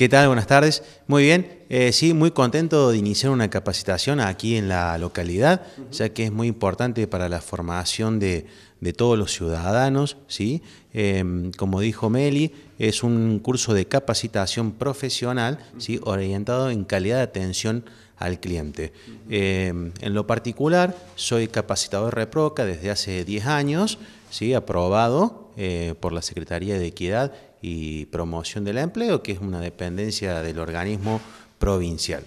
¿Qué tal? Buenas tardes. Muy bien. Eh, sí, muy contento de iniciar una capacitación aquí en la localidad, ya que es muy importante para la formación de, todos los ciudadanos. ¿sí? Em, como dijo Meli, es un curso de capacitación profesional orientado en calidad de atención al cliente. Em, en lo particular, soy capacitador REPROCA desde hace 10 años, ¿sí? aprobado eh, por la Secretaría de Equidad y Promoción del Empleo, que es una dependencia del organismo provincial.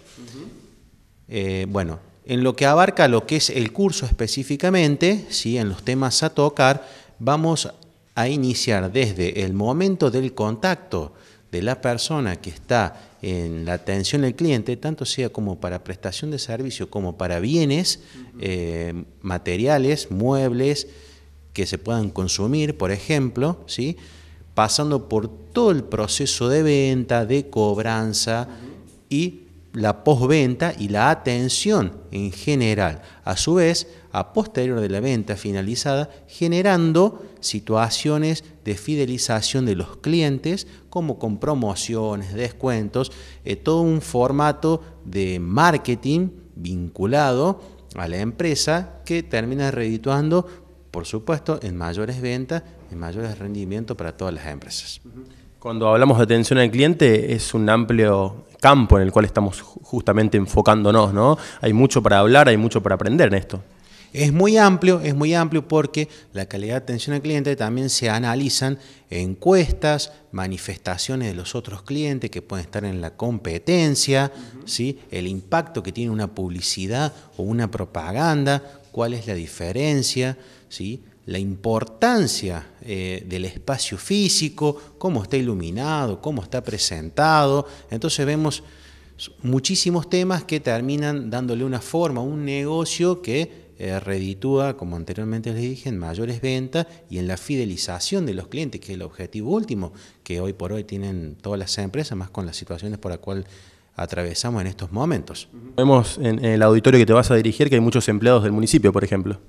Eh, bueno, en lo que abarca lo que es el curso específicamente, ¿sí? en los temas a tocar, vamos a iniciar desde el momento del contacto de la persona que está en la atención del cliente, tanto sea como para prestación de servicio como para bienes, eh, materiales, muebles que se puedan consumir, por ejemplo, ¿sí? pasando por todo el proceso de venta, de cobranza y la postventa y la atención en general. A su vez, a posterior de la venta finalizada, generando situaciones de fidelización de los clientes, como con promociones, descuentos, eh, todo un formato de marketing vinculado a la empresa que termina redituando, por supuesto, en mayores ventas mayores rendimientos para todas las empresas. Cuando hablamos de atención al cliente es un amplio campo en el cual estamos justamente enfocándonos, ¿no? Hay mucho para hablar, hay mucho para aprender en esto. Es muy amplio, es muy amplio porque la calidad de atención al cliente también se analizan encuestas, manifestaciones de los otros clientes que pueden estar en la competencia, ¿sí? el impacto que tiene una publicidad o una propaganda, cuál es la diferencia, ¿sí? la importancia eh, del espacio físico, cómo está iluminado, cómo está presentado. Entonces vemos muchísimos temas que terminan dándole una forma a un negocio que eh, reditúa, como anteriormente les dije, en mayores ventas y en la fidelización de los clientes, que es el objetivo último que hoy por hoy tienen todas las empresas, más con las situaciones por las cuales atravesamos en estos momentos. Vemos en el auditorio que te vas a dirigir que hay muchos empleados del municipio, por ejemplo.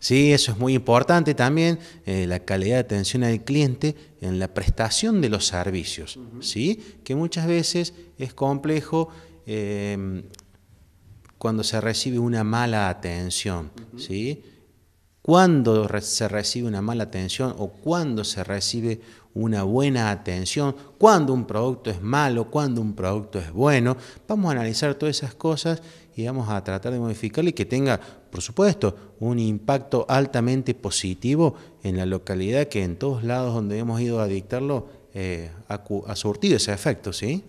Sí, eso es muy importante también, eh, la calidad de atención al cliente en la prestación de los servicios, ¿sí? que muchas veces es complejo em, cuando se recibe una mala atención. ¿sí? cuando se recibe una mala atención o cuando se recibe una buena atención, cuando un producto es malo, cuando un producto es bueno. Vamos a analizar todas esas cosas y vamos a tratar de modificarlo y que tenga, por supuesto, un impacto altamente positivo en la localidad que en todos lados donde hemos ido a dictarlo eh, ha, surtido ese efecto, ¿sí?